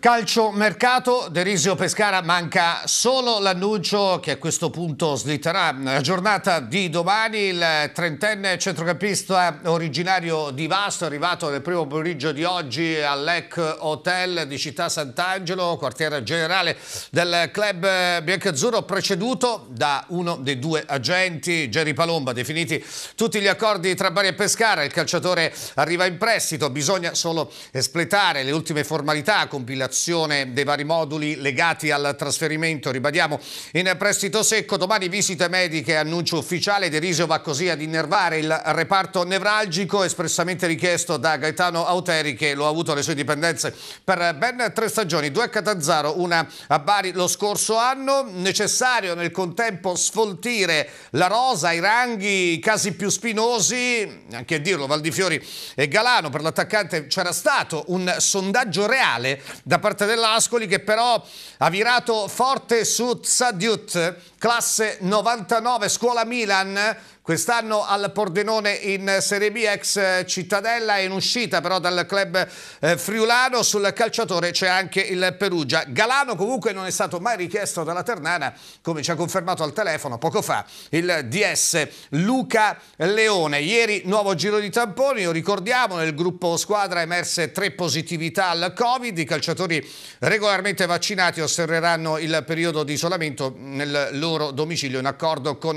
Calcio mercato, Derisio Pescara manca solo l'annuncio che a questo punto slitterà la giornata di domani. Il trentenne centrocampista originario di Vasto, arrivato nel primo pomeriggio di oggi all'EC Hotel di Città Sant'Angelo, quartiere generale del club biancazzurro, preceduto da uno dei due agenti, Jerry Palomba. Definiti tutti gli accordi tra Bari e Pescara, il calciatore arriva in prestito, bisogna solo espletare le ultime formalità, compilazione l'applicazione dei vari moduli legati al trasferimento, ribadiamo, in prestito secco. Domani visite mediche, annuncio ufficiale, Derisio va così ad innervare il reparto nevralgico espressamente richiesto da Gaetano Auteri che lo ha avuto alle sue dipendenze per ben tre stagioni, due a Catanzaro, una a Bari lo scorso anno. Necessario nel contempo sfoltire la rosa, i ranghi, i casi più spinosi, anche a dirlo, Valdifiori e Galano. Per l'attaccante c'era stato un sondaggio reale da parte dell'Ascoli che però ha virato forte su Zadiut, classe 99, scuola Milan, Quest'anno al Pordenone in Serie B ex eh, Cittadella è in uscita però dal club eh, friulano, sul calciatore c'è anche il Perugia. Galano comunque non è stato mai richiesto dalla Ternana, come ci ha confermato al telefono poco fa il DS Luca Leone. Ieri nuovo giro di tamponi, lo ricordiamo, nel gruppo squadra emerse tre positività al Covid, i calciatori regolarmente vaccinati osserveranno il periodo di isolamento nel loro domicilio in accordo con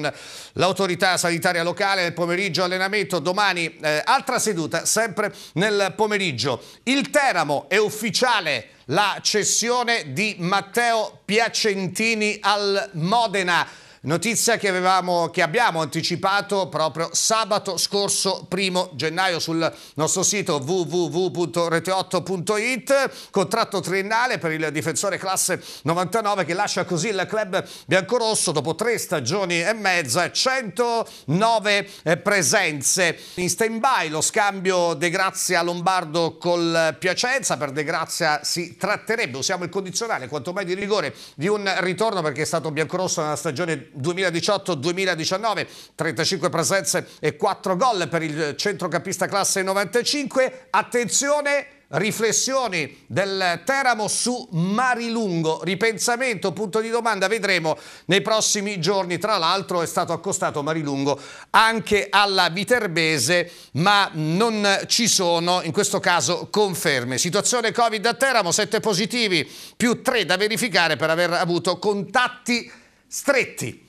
l'autorità sanitaria sanitaria locale, nel pomeriggio allenamento, domani eh, altra seduta, sempre nel pomeriggio. Il Teramo è ufficiale la cessione di Matteo Piacentini al Modena. Notizia che, avevamo, che abbiamo anticipato proprio sabato scorso, primo gennaio, sul nostro sito www.rete8.it. Contratto triennale per il difensore classe 99 che lascia così il club biancorosso dopo tre stagioni e mezza, 109 eh, presenze. In stand-by lo scambio De Grazia-Lombardo col Piacenza. Per De Grazia si tratterebbe, usiamo il condizionale, quanto mai di rigore, di un ritorno perché è stato biancorosso nella stagione 2018-2019, 35 presenze e 4 gol per il centrocampista classe 95. Attenzione, riflessioni del Teramo su Marilungo, ripensamento, punto di domanda, vedremo nei prossimi giorni. Tra l'altro è stato accostato Marilungo anche alla Viterbese, ma non ci sono in questo caso conferme. Situazione Covid a Teramo, 7 positivi più 3 da verificare per aver avuto contatti stretti